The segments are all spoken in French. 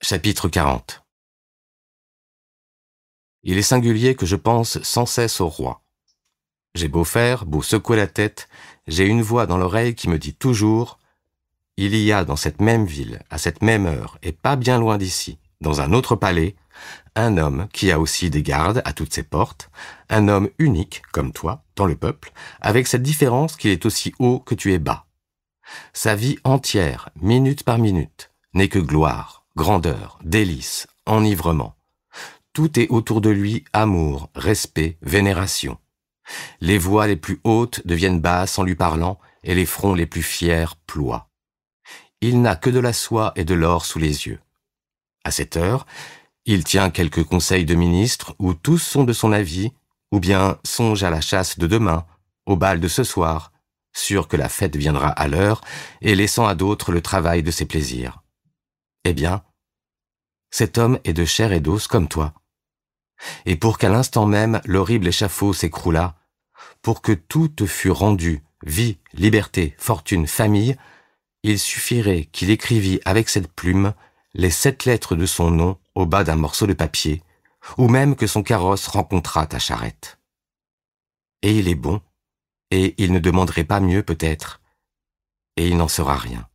Chapitre 40 Il est singulier que je pense sans cesse au roi. J'ai beau faire, beau secouer la tête, j'ai une voix dans l'oreille qui me dit toujours « Il y a dans cette même ville, à cette même heure, et pas bien loin d'ici, dans un autre palais, un homme qui a aussi des gardes à toutes ses portes, un homme unique, comme toi, dans le peuple, avec cette différence qu'il est aussi haut que tu es bas. Sa vie entière, minute par minute, n'est que gloire grandeur, délices, enivrement. Tout est autour de lui amour, respect, vénération. Les voix les plus hautes deviennent basses en lui parlant, et les fronts les plus fiers ploient. Il n'a que de la soie et de l'or sous les yeux. À cette heure, il tient quelques conseils de ministres où tous sont de son avis, ou bien songe à la chasse de demain, au bal de ce soir, sûr que la fête viendra à l'heure, et laissant à d'autres le travail de ses plaisirs. Eh bien, cet homme est de chair et d'os comme toi. Et pour qu'à l'instant même l'horrible échafaud s'écroula, pour que tout te fût rendu, vie, liberté, fortune, famille, il suffirait qu'il écrivît avec cette plume les sept lettres de son nom au bas d'un morceau de papier, ou même que son carrosse rencontrât ta charrette. Et il est bon, et il ne demanderait pas mieux peut-être, et il n'en sera rien.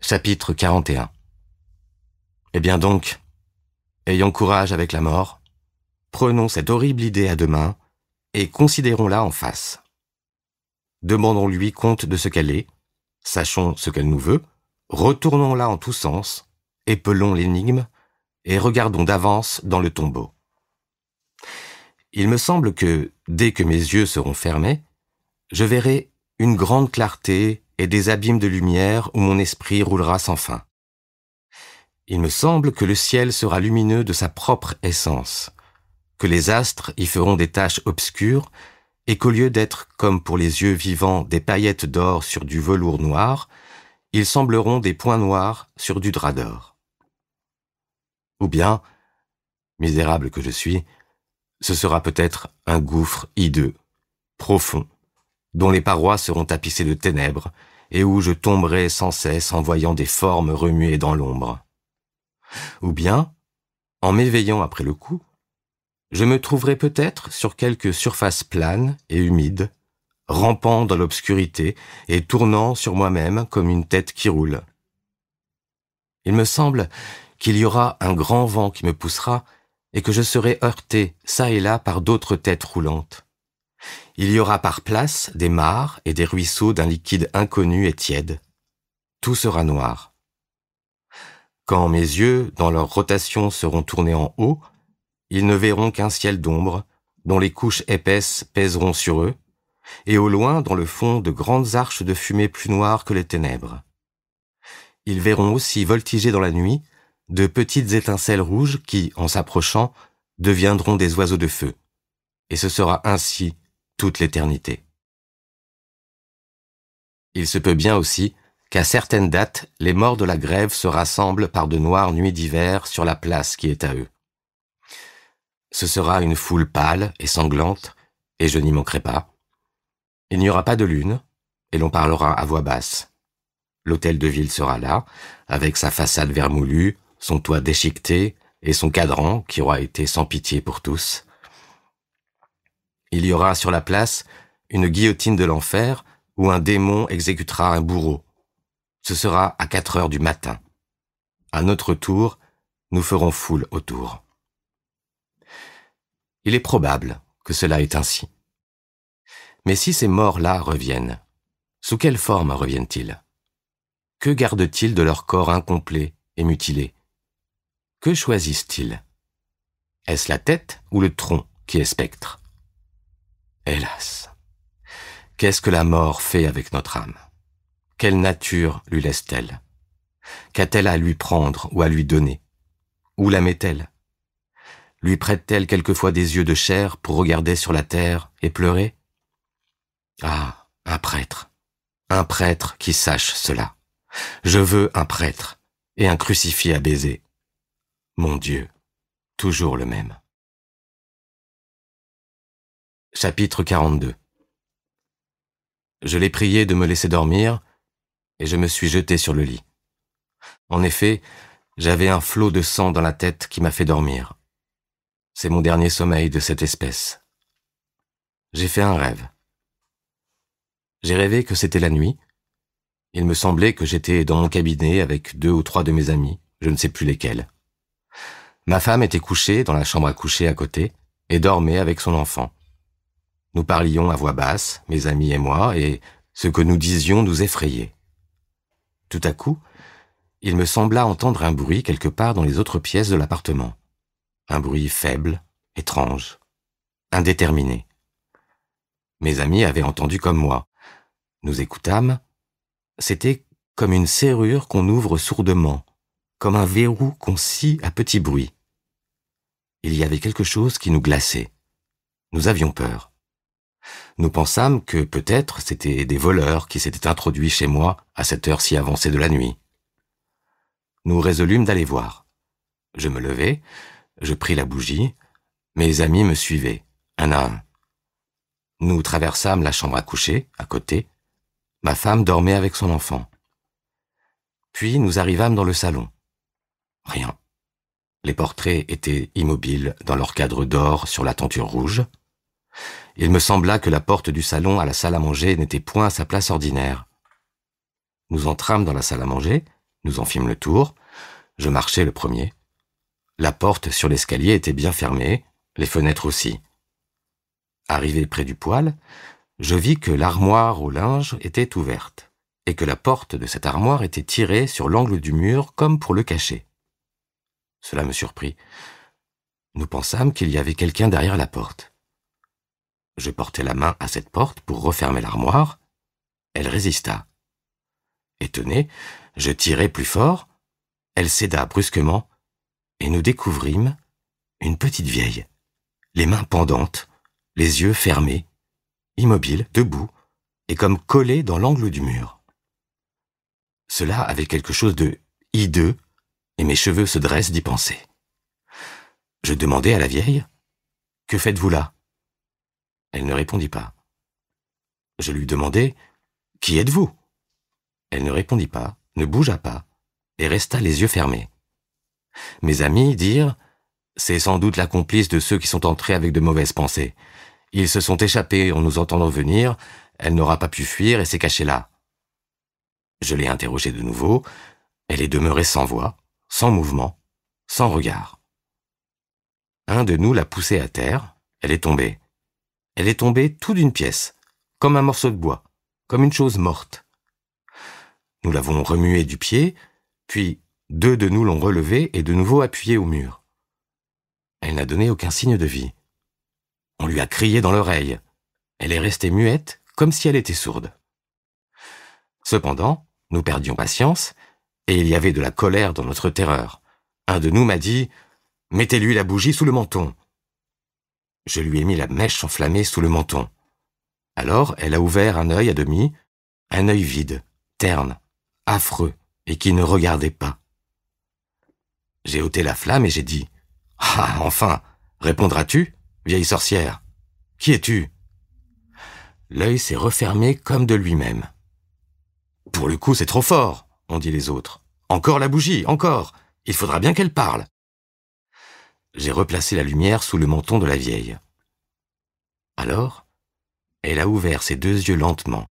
Chapitre 41 eh bien donc, ayons courage avec la mort, prenons cette horrible idée à deux mains et considérons-la en face. Demandons-lui compte de ce qu'elle est, sachons ce qu'elle nous veut, retournons-la en tous sens, épelons l'énigme et regardons d'avance dans le tombeau. Il me semble que, dès que mes yeux seront fermés, je verrai une grande clarté et des abîmes de lumière où mon esprit roulera sans fin. Il me semble que le ciel sera lumineux de sa propre essence, que les astres y feront des taches obscures, et qu'au lieu d'être, comme pour les yeux vivants, des paillettes d'or sur du velours noir, ils sembleront des points noirs sur du drap d'or. Ou bien, misérable que je suis, ce sera peut-être un gouffre hideux, profond, dont les parois seront tapissées de ténèbres, et où je tomberai sans cesse en voyant des formes remuées dans l'ombre. Ou bien, en m'éveillant après le coup, je me trouverai peut-être sur quelque surface plane et humide, rampant dans l'obscurité et tournant sur moi-même comme une tête qui roule. Il me semble qu'il y aura un grand vent qui me poussera et que je serai heurté ça et là par d'autres têtes roulantes. Il y aura par place des mares et des ruisseaux d'un liquide inconnu et tiède. Tout sera noir. Quand mes yeux, dans leur rotation, seront tournés en haut, ils ne verront qu'un ciel d'ombre, dont les couches épaisses pèseront sur eux, et au loin, dans le fond, de grandes arches de fumée plus noires que les ténèbres. Ils verront aussi voltiger dans la nuit de petites étincelles rouges qui, en s'approchant, deviendront des oiseaux de feu. Et ce sera ainsi toute l'éternité. Il se peut bien aussi qu'à certaines dates, les morts de la grève se rassemblent par de noires nuits d'hiver sur la place qui est à eux. Ce sera une foule pâle et sanglante, et je n'y manquerai pas. Il n'y aura pas de lune, et l'on parlera à voix basse. L'hôtel de ville sera là, avec sa façade vermoulue, son toit déchiqueté et son cadran qui aura été sans pitié pour tous. Il y aura sur la place une guillotine de l'enfer où un démon exécutera un bourreau ce sera à 4 heures du matin. À notre tour, nous ferons foule autour. Il est probable que cela est ainsi. Mais si ces morts-là reviennent, sous quelle forme reviennent-ils Que gardent-ils de leur corps incomplet et mutilé Que choisissent-ils Est-ce la tête ou le tronc qui est spectre Hélas Qu'est-ce que la mort fait avec notre âme quelle nature lui laisse-t-elle Qu'a-t-elle à lui prendre ou à lui donner Où la met-elle Lui prête-t-elle quelquefois des yeux de chair pour regarder sur la terre et pleurer Ah, un prêtre. Un prêtre qui sache cela. Je veux un prêtre et un crucifié à baiser. Mon Dieu, toujours le même. Chapitre 42 Je l'ai prié de me laisser dormir, et je me suis jeté sur le lit. En effet, j'avais un flot de sang dans la tête qui m'a fait dormir. C'est mon dernier sommeil de cette espèce. J'ai fait un rêve. J'ai rêvé que c'était la nuit. Il me semblait que j'étais dans mon cabinet avec deux ou trois de mes amis, je ne sais plus lesquels. Ma femme était couchée dans la chambre à coucher à côté et dormait avec son enfant. Nous parlions à voix basse, mes amis et moi, et ce que nous disions nous effrayait. Tout à coup, il me sembla entendre un bruit quelque part dans les autres pièces de l'appartement. Un bruit faible, étrange, indéterminé. Mes amis avaient entendu comme moi. Nous écoutâmes. C'était comme une serrure qu'on ouvre sourdement, comme un verrou qu'on scie à petit bruit. Il y avait quelque chose qui nous glaçait. Nous avions peur nous pensâmes que peut-être c'étaient des voleurs qui s'étaient introduits chez moi à cette heure si avancée de la nuit. Nous résolûmes d'aller voir. Je me levai, je pris la bougie, mes amis me suivaient, un à un. Nous traversâmes la chambre à coucher, à côté. Ma femme dormait avec son enfant. Puis nous arrivâmes dans le salon. Rien. Les portraits étaient immobiles dans leur cadre d'or sur la tenture rouge. Il me sembla que la porte du salon à la salle à manger n'était point à sa place ordinaire. Nous entrâmes dans la salle à manger, nous en fîmes le tour, je marchai le premier. La porte sur l'escalier était bien fermée, les fenêtres aussi. Arrivé près du poêle, je vis que l'armoire au linge était ouverte, et que la porte de cette armoire était tirée sur l'angle du mur comme pour le cacher. Cela me surprit. Nous pensâmes qu'il y avait quelqu'un derrière la porte. Je portai la main à cette porte pour refermer l'armoire. Elle résista. Étonné, je tirai plus fort. Elle céda brusquement, et nous découvrîmes une petite vieille, les mains pendantes, les yeux fermés, immobile, debout, et comme collée dans l'angle du mur. Cela avait quelque chose de hideux, et mes cheveux se dressent d'y penser. Je demandai à la vieille, Que faites-vous là elle ne répondit pas. Je lui demandai Qui êtes-vous Elle ne répondit pas, ne bougea pas, et resta les yeux fermés. Mes amis dirent C'est sans doute la complice de ceux qui sont entrés avec de mauvaises pensées. Ils se sont échappés en nous entendant venir, elle n'aura pas pu fuir et s'est cachée là. Je l'ai interrogée de nouveau, elle est demeurée sans voix, sans mouvement, sans regard. Un de nous l'a poussée à terre, elle est tombée. Elle est tombée tout d'une pièce, comme un morceau de bois, comme une chose morte. Nous l'avons remuée du pied, puis deux de nous l'ont relevée et de nouveau appuyée au mur. Elle n'a donné aucun signe de vie. On lui a crié dans l'oreille. Elle est restée muette, comme si elle était sourde. Cependant, nous perdions patience, et il y avait de la colère dans notre terreur. Un de nous m'a dit Mettez-lui la bougie sous le menton, je lui ai mis la mèche enflammée sous le menton. Alors elle a ouvert un œil à demi, un œil vide, terne, affreux, et qui ne regardait pas. J'ai ôté la flamme et j'ai dit Ah, enfin, répondras-tu, vieille sorcière Qui es-tu L'œil s'est refermé comme de lui-même. Pour le coup, c'est trop fort, ont dit les autres. Encore la bougie, encore. Il faudra bien qu'elle parle j'ai replacé la lumière sous le menton de la vieille. Alors, elle a ouvert ses deux yeux lentement,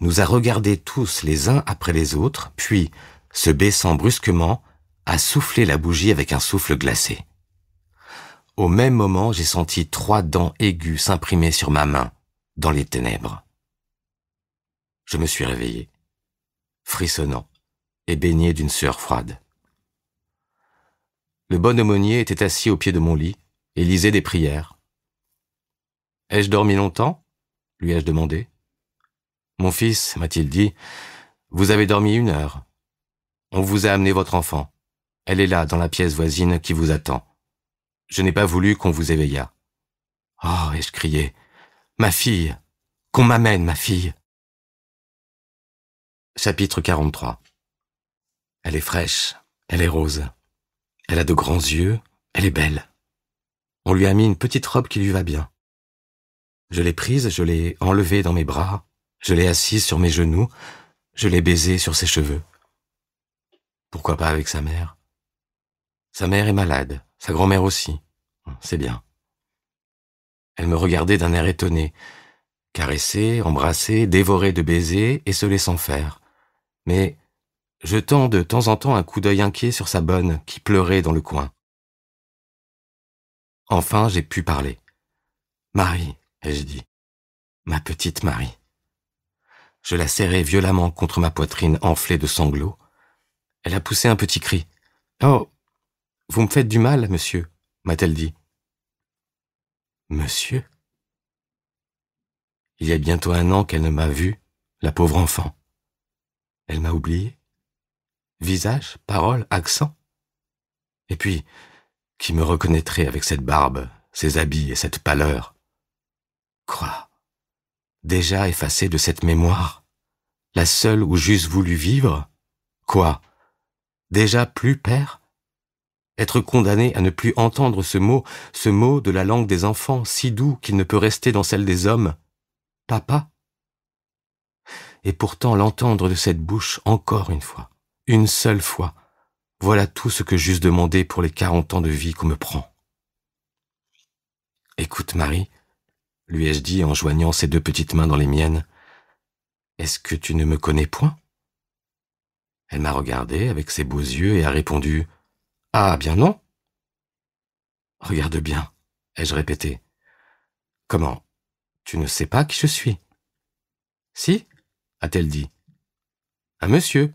nous a regardés tous les uns après les autres, puis, se baissant brusquement, a soufflé la bougie avec un souffle glacé. Au même moment, j'ai senti trois dents aiguës s'imprimer sur ma main, dans les ténèbres. Je me suis réveillé, frissonnant et baigné d'une sueur froide le bon aumônier était assis au pied de mon lit et lisait des prières. Ai-je dormi longtemps lui ai-je demandé. Mon fils, m'a-t-il dit, vous avez dormi une heure. On vous a amené votre enfant. Elle est là, dans la pièce voisine, qui vous attend. Je n'ai pas voulu qu'on vous éveillât. Oh, ai-je crié. Ma fille. Qu'on m'amène, ma fille. Chapitre 43. Elle est fraîche. Elle est rose. Elle a de grands yeux, elle est belle. On lui a mis une petite robe qui lui va bien. Je l'ai prise, je l'ai enlevée dans mes bras, je l'ai assise sur mes genoux, je l'ai baisée sur ses cheveux. Pourquoi pas avec sa mère Sa mère est malade, sa grand-mère aussi. C'est bien. Elle me regardait d'un air étonné, caressée, embrassée, dévorée de baisers et se laissant faire. Mais je tends de temps en temps un coup d'œil inquiet sur sa bonne qui pleurait dans le coin. Enfin, j'ai pu parler. Marie, ai-je dit. Ma petite Marie. Je la serrai violemment contre ma poitrine enflée de sanglots. Elle a poussé un petit cri. Oh, vous me faites du mal, monsieur, m'a-t-elle dit. Monsieur Il y a bientôt un an qu'elle ne m'a vu, la pauvre enfant. Elle m'a oublié visage, parole, accent. Et puis, qui me reconnaîtrait avec cette barbe, ces habits et cette pâleur Quoi Déjà effacé de cette mémoire La seule où j'eusse voulu vivre Quoi Déjà plus père Être condamné à ne plus entendre ce mot, ce mot de la langue des enfants, si doux qu'il ne peut rester dans celle des hommes Papa Et pourtant l'entendre de cette bouche encore une fois une seule fois. Voilà tout ce que j'eusse demandé pour les quarante ans de vie qu'on me prend. Écoute, Marie, lui ai-je dit en joignant ses deux petites mains dans les miennes, est-ce que tu ne me connais point? Elle m'a regardé avec ses beaux yeux et a répondu, ah, bien non. Regarde bien, ai-je répété. Comment? Tu ne sais pas qui je suis? Si, a-t-elle dit. Un monsieur,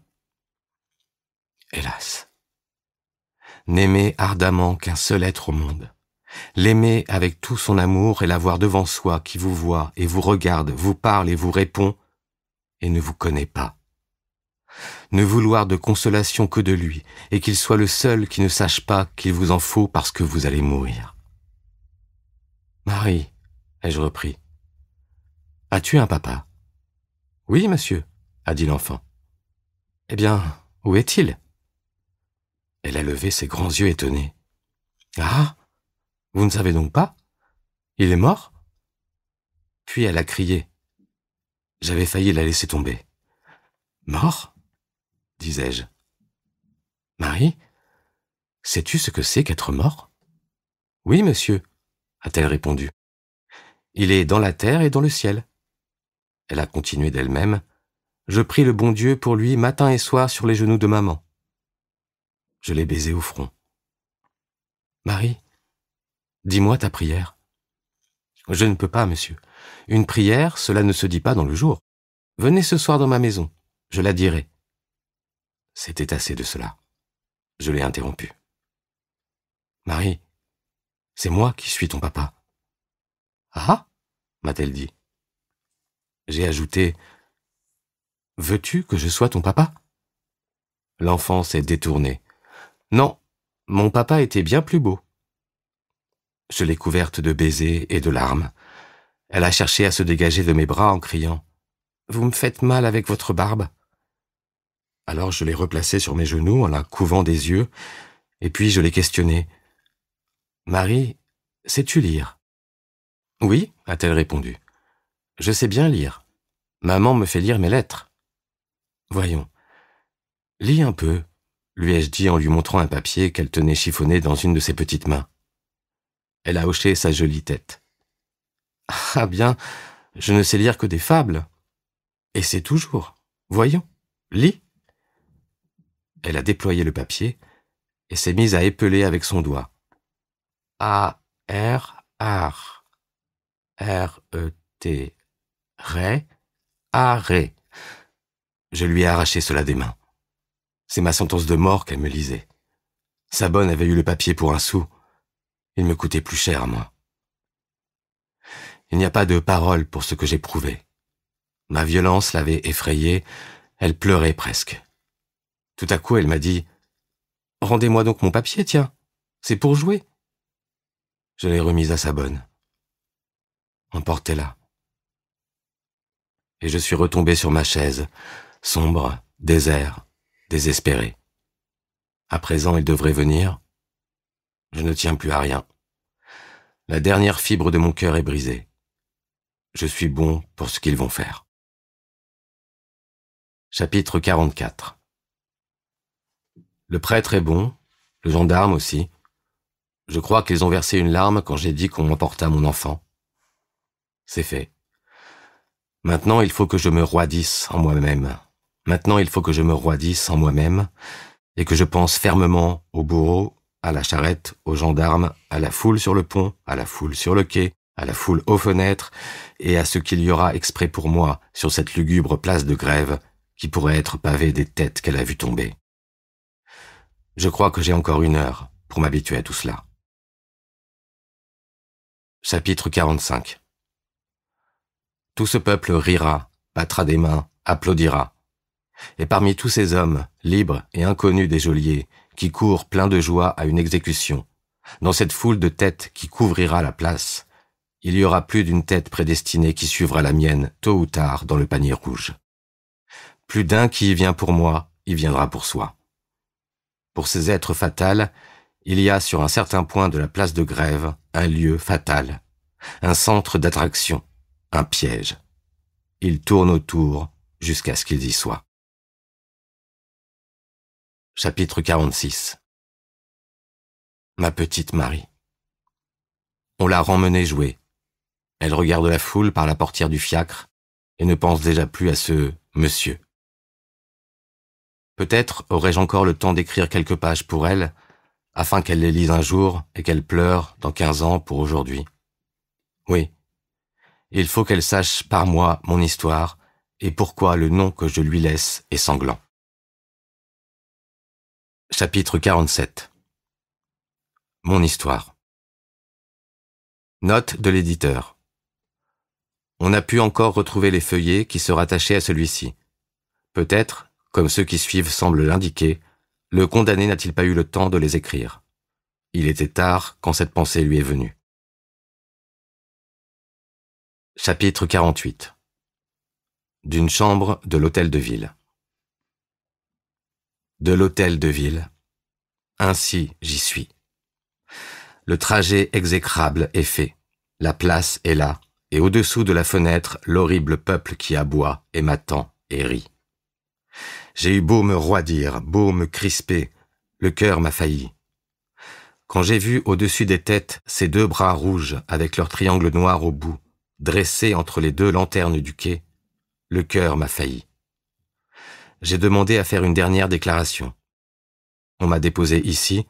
hélas. N'aimer ardemment qu'un seul être au monde, l'aimer avec tout son amour et l'avoir devant soi qui vous voit et vous regarde, vous parle et vous répond, et ne vous connaît pas. Ne vouloir de consolation que de lui, et qu'il soit le seul qui ne sache pas qu'il vous en faut parce que vous allez mourir. Marie, ai-je repris, as-tu un papa Oui, monsieur, a dit l'enfant. Eh bien, où est-il elle a levé ses grands yeux étonnés. Ah Vous ne savez donc pas Il est mort Puis elle a crié. J'avais failli la laisser tomber. Mort disais-je. Marie Sais-tu ce que c'est qu'être mort Oui, monsieur, a-t-elle répondu. Il est dans la terre et dans le ciel. Elle a continué d'elle-même. Je prie le bon Dieu pour lui matin et soir sur les genoux de maman. Je l'ai baisé au front. Marie, dis-moi ta prière. Je ne peux pas, monsieur. Une prière, cela ne se dit pas dans le jour. Venez ce soir dans ma maison, je la dirai. C'était assez de cela. Je l'ai interrompu. Marie, c'est moi qui suis ton papa. Ah m'a-t-elle dit. J'ai ajouté Veux-tu que je sois ton papa L'enfant s'est détourné, non, mon papa était bien plus beau. Je l'ai couverte de baisers et de larmes. Elle a cherché à se dégager de mes bras en criant ⁇ Vous me faites mal avec votre barbe !⁇ Alors je l'ai replacée sur mes genoux en la couvant des yeux, et puis je l'ai questionnée. Marie, sais-tu lire Oui, a-t-elle répondu. Je sais bien lire. Maman me fait lire mes lettres. Voyons. Lis un peu, lui ai-je dit en lui montrant un papier qu'elle tenait chiffonné dans une de ses petites mains. Elle a hoché sa jolie tête. Ah, ah bien, je ne sais lire que des fables. Et c'est toujours. Voyons, lis. Elle a déployé le papier et s'est mise à épeler avec son doigt. A R R R E T Ré Arrêt. Je lui ai arraché cela des mains. C'est ma sentence de mort qu'elle me lisait. Sa bonne avait eu le papier pour un sou. Il me coûtait plus cher, moi. Il n'y a pas de parole pour ce que j'éprouvais. Ma violence l'avait effrayée, elle pleurait presque. Tout à coup, elle m'a dit « Rendez-moi donc mon papier, tiens, c'est pour jouer. » Je l'ai remise à sa bonne. Emportez-la. Et je suis retombé sur ma chaise, sombre, désert, désespéré. À présent, il devrait venir. Je ne tiens plus à rien. La dernière fibre de mon cœur est brisée. Je suis bon pour ce qu'ils vont faire. Chapitre 44 Le prêtre est bon, le gendarme aussi. Je crois qu'ils ont versé une larme quand j'ai dit qu'on m'emporta mon enfant. C'est fait. Maintenant, il faut que je me roidisse en moi-même, Maintenant, il faut que je me roidisse en moi-même et que je pense fermement au bourreau, à la charrette, aux gendarmes, à la foule sur le pont, à la foule sur le quai, à la foule aux fenêtres et à ce qu'il y aura exprès pour moi sur cette lugubre place de grève qui pourrait être pavée des têtes qu'elle a vues tomber. Je crois que j'ai encore une heure pour m'habituer à tout cela. Chapitre 45 Tout ce peuple rira, battra des mains, applaudira, et parmi tous ces hommes, libres et inconnus des geôliers, qui courent pleins de joie à une exécution, dans cette foule de têtes qui couvrira la place, il y aura plus d'une tête prédestinée qui suivra la mienne, tôt ou tard, dans le panier rouge. Plus d'un qui y vient pour moi, y viendra pour soi. Pour ces êtres fatals, il y a sur un certain point de la place de grève un lieu fatal, un centre d'attraction, un piège. Ils tournent autour jusqu'à ce qu'ils y soient. Chapitre 46 Ma petite Marie. On l'a remmenée jouer. Elle regarde la foule par la portière du fiacre et ne pense déjà plus à ce monsieur. Peut-être aurais-je encore le temps d'écrire quelques pages pour elle, afin qu'elle les lise un jour et qu'elle pleure dans quinze ans pour aujourd'hui. Oui. Il faut qu'elle sache par moi mon histoire et pourquoi le nom que je lui laisse est sanglant. Chapitre 47 Mon histoire Note de l'éditeur On a pu encore retrouver les feuillets qui se rattachaient à celui-ci. Peut-être, comme ceux qui suivent semblent l'indiquer, le condamné n'a-t-il pas eu le temps de les écrire. Il était tard quand cette pensée lui est venue. Chapitre 48 D'une chambre de l'hôtel de ville de l'hôtel de ville. Ainsi j'y suis. Le trajet exécrable est fait. La place est là, et au-dessous de la fenêtre, l'horrible peuple qui aboie et m'attend et rit. J'ai eu beau me roidir, beau me crisper, le cœur m'a failli. Quand j'ai vu au-dessus des têtes ces deux bras rouges avec leur triangle noir au bout, dressés entre les deux lanternes du quai, le cœur m'a failli j'ai demandé à faire une dernière déclaration. On m'a déposé ici,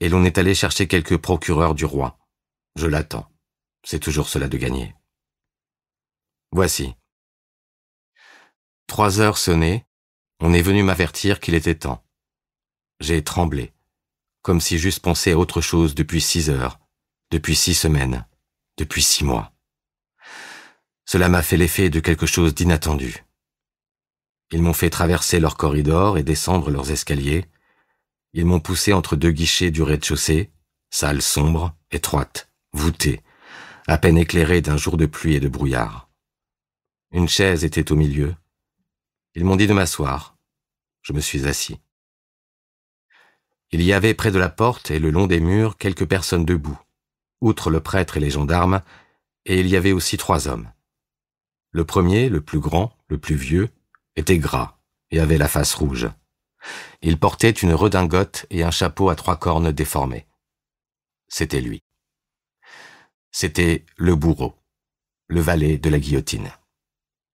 et l'on est allé chercher quelques procureurs du roi. Je l'attends. C'est toujours cela de gagner. Voici. Trois heures sonnées, on est venu m'avertir qu'il était temps. J'ai tremblé, comme si j'eusse pensé à autre chose depuis six heures, depuis six semaines, depuis six mois. Cela m'a fait l'effet de quelque chose d'inattendu. Ils m'ont fait traverser leurs corridors et descendre leurs escaliers. Ils m'ont poussé entre deux guichets du rez-de-chaussée, salle sombre, étroite, voûtée, à peine éclairée d'un jour de pluie et de brouillard. Une chaise était au milieu. Ils m'ont dit de m'asseoir. Je me suis assis. Il y avait près de la porte et le long des murs quelques personnes debout, outre le prêtre et les gendarmes, et il y avait aussi trois hommes. Le premier, le plus grand, le plus vieux, était gras et avait la face rouge. Il portait une redingote et un chapeau à trois cornes déformées. C'était lui. C'était le bourreau, le valet de la guillotine.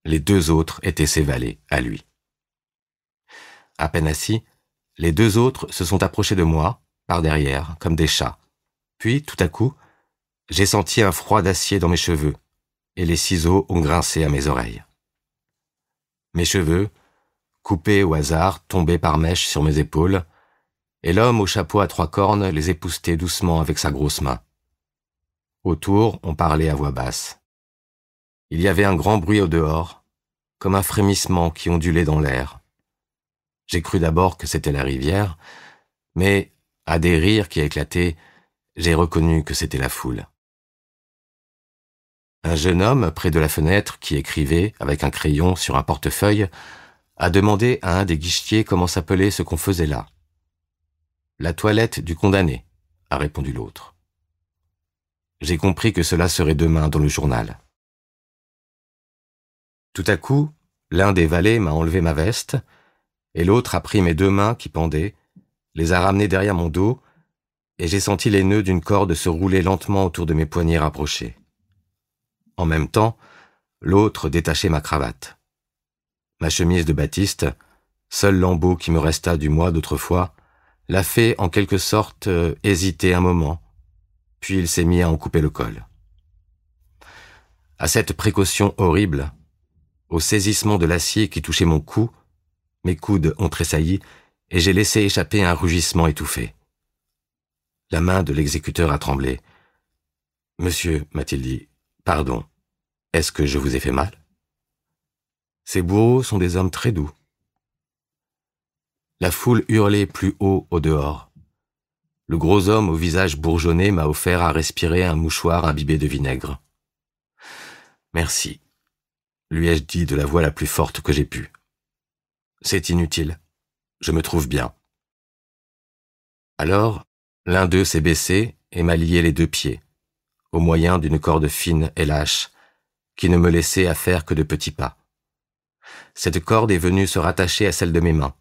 Les deux autres étaient ses valets à lui. À peine assis, les deux autres se sont approchés de moi, par derrière, comme des chats. Puis, tout à coup, j'ai senti un froid d'acier dans mes cheveux, et les ciseaux ont grincé à mes oreilles mes cheveux, coupés au hasard, tombaient par mèche sur mes épaules, et l'homme au chapeau à trois cornes les époussetait doucement avec sa grosse main. Autour, on parlait à voix basse. Il y avait un grand bruit au dehors, comme un frémissement qui ondulait dans l'air. J'ai cru d'abord que c'était la rivière, mais, à des rires qui éclataient, j'ai reconnu que c'était la foule. Un jeune homme près de la fenêtre qui écrivait avec un crayon sur un portefeuille a demandé à un des guichetiers comment s'appelait ce qu'on faisait là. La toilette du condamné, a répondu l'autre. J'ai compris que cela serait demain dans le journal. Tout à coup, l'un des valets m'a enlevé ma veste, et l'autre a pris mes deux mains qui pendaient, les a ramenées derrière mon dos, et j'ai senti les nœuds d'une corde se rouler lentement autour de mes poignets rapprochés. En même temps, l'autre détachait ma cravate. Ma chemise de Baptiste, seul lambeau qui me resta du mois d'autrefois, l'a fait en quelque sorte euh, hésiter un moment, puis il s'est mis à en couper le col. À cette précaution horrible, au saisissement de l'acier qui touchait mon cou, mes coudes ont tressailli et j'ai laissé échapper un rugissement étouffé. La main de l'exécuteur a tremblé. Monsieur, m'a-t-il dit, Pardon, est-ce que je vous ai fait mal Ces bourreaux sont des hommes très doux. La foule hurlait plus haut au dehors. Le gros homme au visage bourgeonné m'a offert à respirer un mouchoir imbibé de vinaigre. Merci, lui ai-je dit de la voix la plus forte que j'ai pu. C'est inutile. Je me trouve bien. Alors, l'un d'eux s'est baissé et m'a lié les deux pieds au moyen d'une corde fine et lâche, qui ne me laissait à faire que de petits pas. Cette corde est venue se rattacher à celle de mes mains.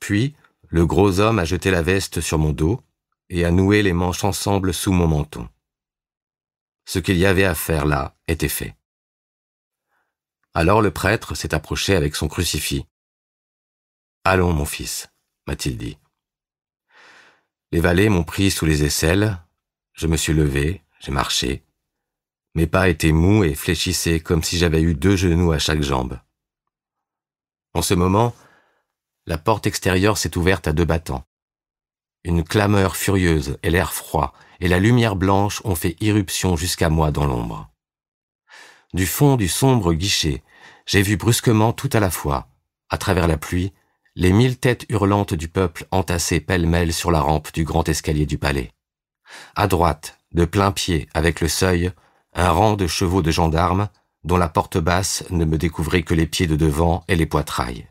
Puis, le gros homme a jeté la veste sur mon dos et a noué les manches ensemble sous mon menton. Ce qu'il y avait à faire là était fait. Alors le prêtre s'est approché avec son crucifix. Allons, mon fils, m'a-t-il dit. Les valets m'ont pris sous les aisselles, je me suis levé j'ai marché. Mes pas étaient mous et fléchissaient comme si j'avais eu deux genoux à chaque jambe. En ce moment, la porte extérieure s'est ouverte à deux battants. Une clameur furieuse et l'air froid et la lumière blanche ont fait irruption jusqu'à moi dans l'ombre. Du fond du sombre guichet, j'ai vu brusquement tout à la fois, à travers la pluie, les mille têtes hurlantes du peuple entassées pêle-mêle sur la rampe du grand escalier du palais. À droite, de plein pied, avec le seuil, un rang de chevaux de gendarmes, dont la porte basse ne me découvrait que les pieds de devant et les poitrailles.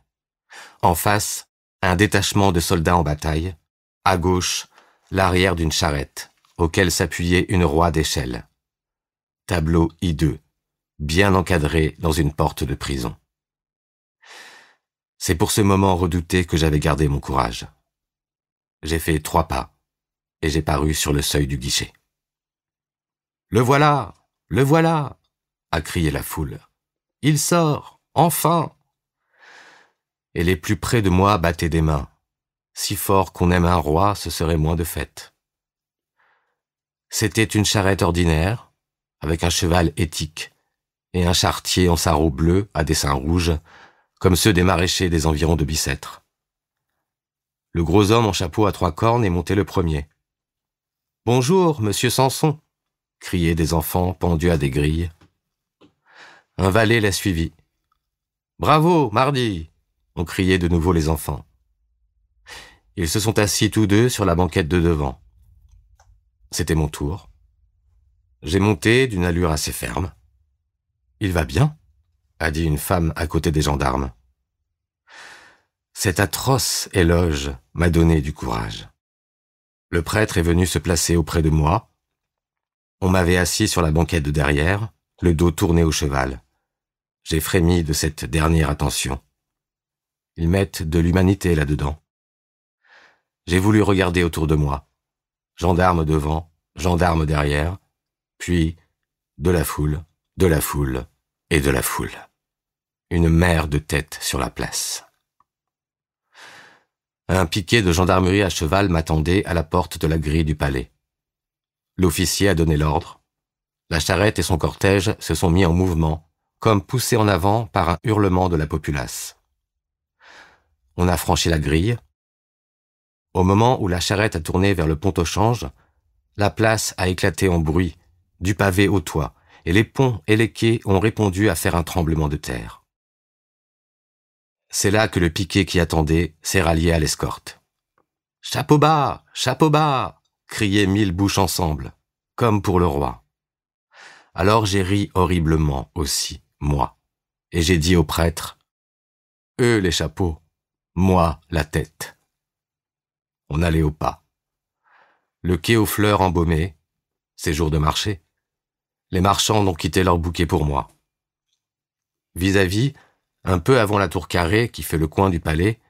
En face, un détachement de soldats en bataille. À gauche, l'arrière d'une charrette, auquel s'appuyait une roi d'échelle. Tableau hideux, bien encadré dans une porte de prison. C'est pour ce moment redouté que j'avais gardé mon courage. J'ai fait trois pas, et j'ai paru sur le seuil du guichet. Le voilà Le voilà a crié la foule. Il sort Enfin Et les plus près de moi battaient des mains. Si fort qu'on aime un roi, ce serait moins de fête. C'était une charrette ordinaire, avec un cheval éthique, et un charretier en sarrau bleu à dessin rouge, comme ceux des maraîchers des environs de Bicêtre. Le gros homme en chapeau à trois cornes est monté le premier. Bonjour, monsieur Samson !» criaient des enfants pendus à des grilles. Un valet la suivi. Bravo, mardi ont crié de nouveau les enfants. Ils se sont assis tous deux sur la banquette de devant. C'était mon tour. J'ai monté d'une allure assez ferme. Il va bien a dit une femme à côté des gendarmes. Cet atroce éloge m'a donné du courage. Le prêtre est venu se placer auprès de moi, on m'avait assis sur la banquette de derrière, le dos tourné au cheval. J'ai frémi de cette dernière attention. Ils mettent de l'humanité là-dedans. J'ai voulu regarder autour de moi. Gendarme devant, gendarme derrière, puis de la foule, de la foule et de la foule. Une mer de têtes sur la place. Un piquet de gendarmerie à cheval m'attendait à la porte de la grille du palais. L'officier a donné l'ordre. La charrette et son cortège se sont mis en mouvement, comme poussés en avant par un hurlement de la populace. On a franchi la grille. Au moment où la charrette a tourné vers le pont au change, la place a éclaté en bruit, du pavé au toit, et les ponts et les quais ont répondu à faire un tremblement de terre. C'est là que le piquet qui attendait s'est rallié à l'escorte. Chapeau bas, chapeau bas, criaient mille bouches ensemble, comme pour le roi. Alors j'ai ri horriblement aussi, moi, et j'ai dit aux prêtres, Eux les chapeaux, moi la tête. On allait au pas. Le quai aux fleurs embaumé, ces jours de marché. Les marchands n'ont quitté leur bouquet pour moi. vis à -vis, un peu avant la tour carrée qui fait le coin du palais,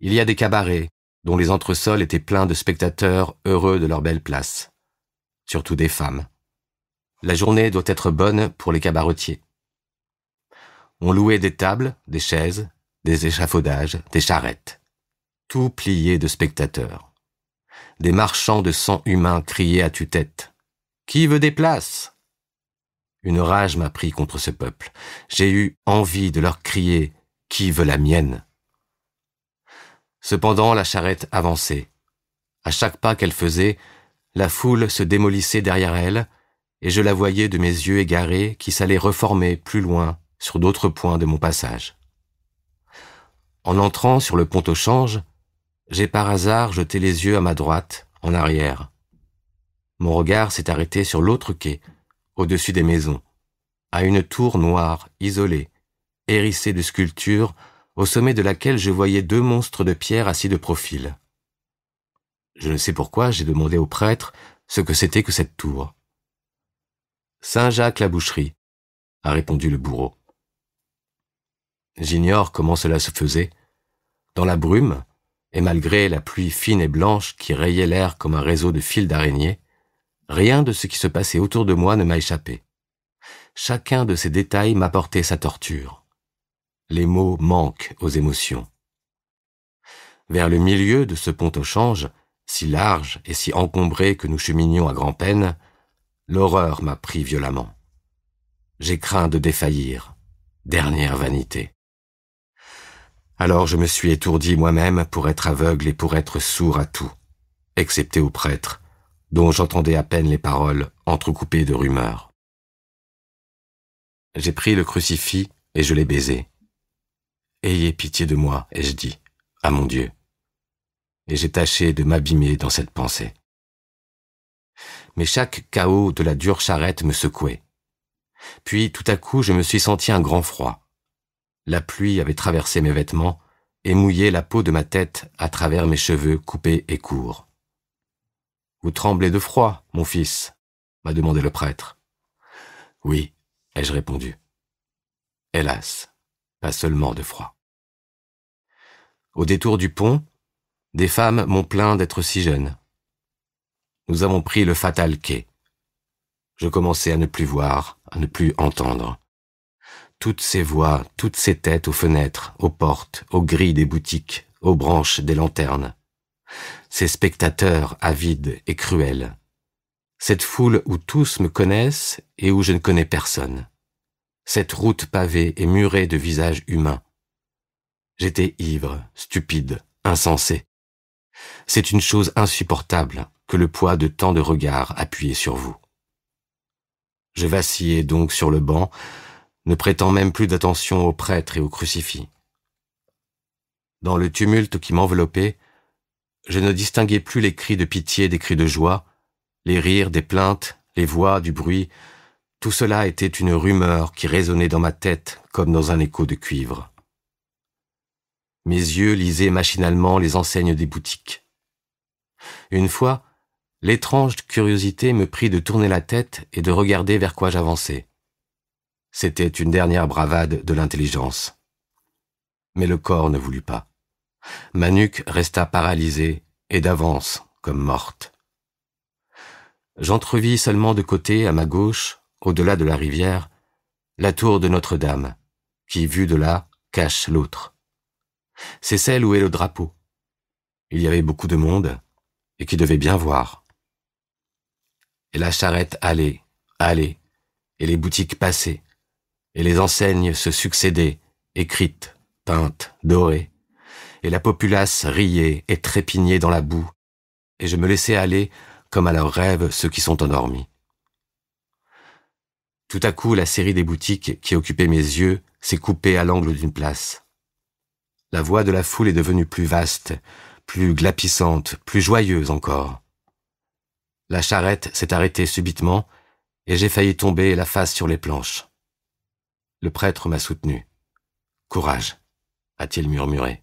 il y a des cabarets dont les entresols étaient pleins de spectateurs heureux de leur belle place, surtout des femmes. La journée doit être bonne pour les cabaretiers. On louait des tables, des chaises, des échafaudages, des charrettes, tout plié de spectateurs. Des marchands de sang humain criaient à tue-tête. Qui veut des places Une rage m'a pris contre ce peuple. J'ai eu envie de leur crier Qui veut la mienne Cependant, la charrette avançait. À chaque pas qu'elle faisait, la foule se démolissait derrière elle, et je la voyais de mes yeux égarés qui s'allaient reformer plus loin sur d'autres points de mon passage. En entrant sur le pont au change, j'ai par hasard jeté les yeux à ma droite, en arrière. Mon regard s'est arrêté sur l'autre quai, au-dessus des maisons, à une tour noire, isolée, hérissée de sculptures au sommet de laquelle je voyais deux monstres de pierre assis de profil. Je ne sais pourquoi j'ai demandé au prêtre ce que c'était que cette tour. Saint-Jacques la boucherie, a répondu le bourreau. J'ignore comment cela se faisait. Dans la brume, et malgré la pluie fine et blanche qui rayait l'air comme un réseau de fils d'araignées, rien de ce qui se passait autour de moi ne m'a échappé. Chacun de ces détails m'apportait sa torture les mots manquent aux émotions. Vers le milieu de ce pont au change, si large et si encombré que nous cheminions à grand-peine, l'horreur m'a pris violemment. J'ai craint de défaillir. Dernière vanité. Alors je me suis étourdi moi-même pour être aveugle et pour être sourd à tout, excepté au prêtre, dont j'entendais à peine les paroles entrecoupées de rumeurs. J'ai pris le crucifix et je l'ai baisé. Ayez pitié de moi, ai-je dit, à mon Dieu. Et j'ai tâché de m'abîmer dans cette pensée. Mais chaque chaos de la dure charrette me secouait. Puis tout à coup je me suis senti un grand froid. La pluie avait traversé mes vêtements et mouillé la peau de ma tête à travers mes cheveux coupés et courts. Vous tremblez de froid, mon fils m'a demandé le prêtre. Oui, ai-je répondu. Hélas, pas seulement de froid. Au détour du pont, des femmes m'ont plaint d'être si jeune. Nous avons pris le fatal quai. Je commençais à ne plus voir, à ne plus entendre. Toutes ces voix, toutes ces têtes aux fenêtres, aux portes, aux grilles des boutiques, aux branches des lanternes. Ces spectateurs avides et cruels. Cette foule où tous me connaissent et où je ne connais personne. Cette route pavée et murée de visages humains, J'étais ivre, stupide, insensé. C'est une chose insupportable que le poids de tant de regards appuyés sur vous. Je vacillais donc sur le banc, ne prêtant même plus d'attention aux prêtres et aux crucifix. Dans le tumulte qui m'enveloppait, je ne distinguais plus les cris de pitié des cris de joie, les rires des plaintes, les voix du bruit, tout cela était une rumeur qui résonnait dans ma tête comme dans un écho de cuivre. Mes yeux lisaient machinalement les enseignes des boutiques. Une fois, l'étrange curiosité me prit de tourner la tête et de regarder vers quoi j'avançais. C'était une dernière bravade de l'intelligence. Mais le corps ne voulut pas. Ma nuque resta paralysée et d'avance, comme morte. J'entrevis seulement de côté, à ma gauche, au-delà de la rivière, la tour de Notre-Dame, qui, vue de là, cache l'autre. C'est celle où est le drapeau. Il y avait beaucoup de monde, et qui devait bien voir. Et la charrette allait, allait, et les boutiques passaient, et les enseignes se succédaient, écrites, peintes, dorées, et la populace riait et trépignait dans la boue, et je me laissais aller comme à leurs rêves ceux qui sont endormis. Tout à coup, la série des boutiques qui occupait mes yeux s'est coupée à l'angle d'une place. La voix de la foule est devenue plus vaste, plus glapissante, plus joyeuse encore. La charrette s'est arrêtée subitement, et j'ai failli tomber la face sur les planches. Le prêtre m'a soutenu. Courage, a-t-il murmuré.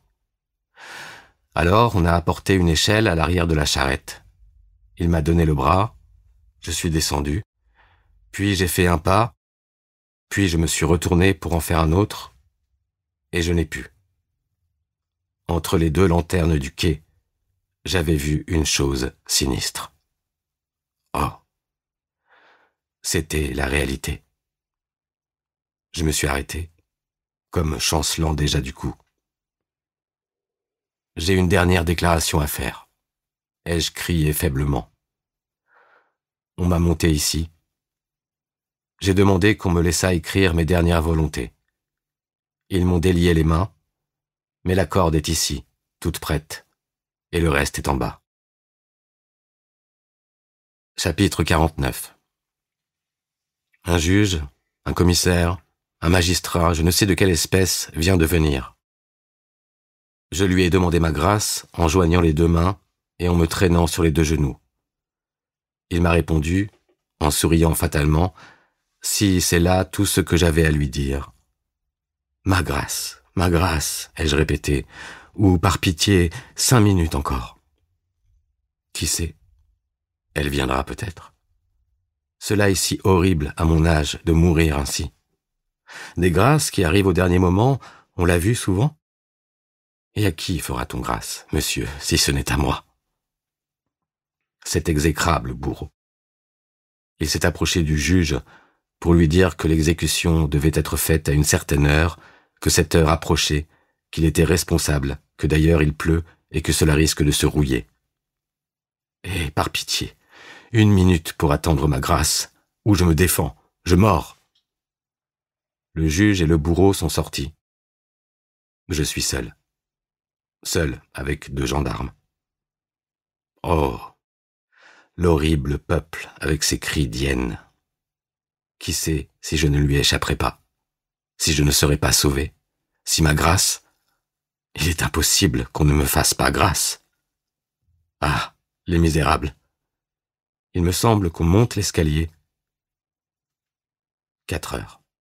Alors on a apporté une échelle à l'arrière de la charrette. Il m'a donné le bras, je suis descendu, puis j'ai fait un pas, puis je me suis retourné pour en faire un autre, et je n'ai pu entre les deux lanternes du quai, j'avais vu une chose sinistre. Oh C'était la réalité. Je me suis arrêté, comme chancelant déjà du coup. J'ai une dernière déclaration à faire, ai-je crié faiblement. On m'a monté ici. J'ai demandé qu'on me laissât écrire mes dernières volontés. Ils m'ont délié les mains, mais la corde est ici, toute prête, et le reste est en bas. Chapitre 49 Un juge, un commissaire, un magistrat, je ne sais de quelle espèce, vient de venir. Je lui ai demandé ma grâce en joignant les deux mains et en me traînant sur les deux genoux. Il m'a répondu, en souriant fatalement, si c'est là tout ce que j'avais à lui dire. Ma grâce. Ma grâce, ai-je répété, ou par pitié, cinq minutes encore. Qui sait Elle viendra peut-être. Cela est si horrible à mon âge de mourir ainsi. Des grâces qui arrivent au dernier moment, on l'a vu souvent Et à qui fera-t-on grâce, monsieur, si ce n'est à moi Cet exécrable bourreau. Il s'est approché du juge pour lui dire que l'exécution devait être faite à une certaine heure que cette heure approchait, qu'il était responsable, que d'ailleurs il pleut et que cela risque de se rouiller. Et eh, par pitié, une minute pour attendre ma grâce, ou je me défends, je mords. Le juge et le bourreau sont sortis. Je suis seul. Seul avec deux gendarmes. Oh L'horrible peuple avec ses cris d'hyène. Qui sait si je ne lui échapperai pas si je ne serais pas sauvé, si ma grâce... Il est impossible qu'on ne me fasse pas grâce. Ah, les misérables. Il me semble qu'on monte l'escalier. Quatre heures.